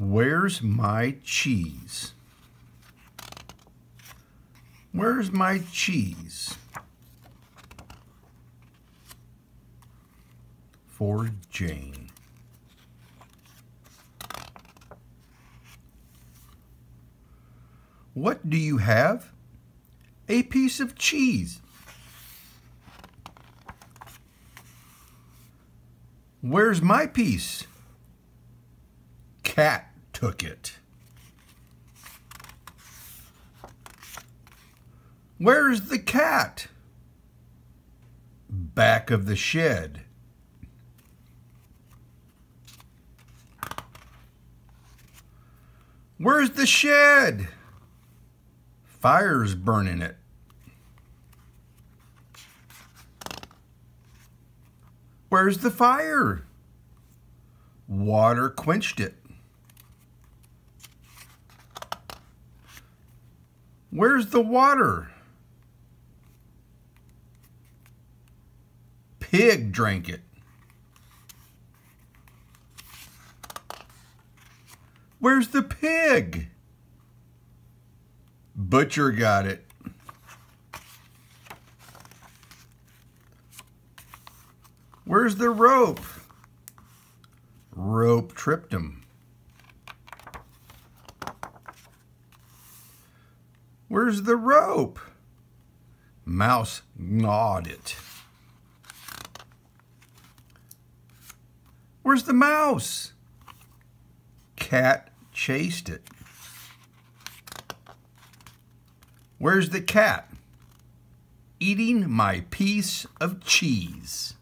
Where's my cheese? Where's my cheese? For Jane. What do you have? A piece of cheese. Where's my piece? Cat took it. Where's the cat? Back of the shed. Where's the shed? Fire's burning it. Where's the fire? Water quenched it. Where's the water? Pig drank it. Where's the pig? Butcher got it. Where's the rope? Rope tripped him. Where's the rope? Mouse gnawed it. Where's the mouse? Cat chased it. Where's the cat? Eating my piece of cheese.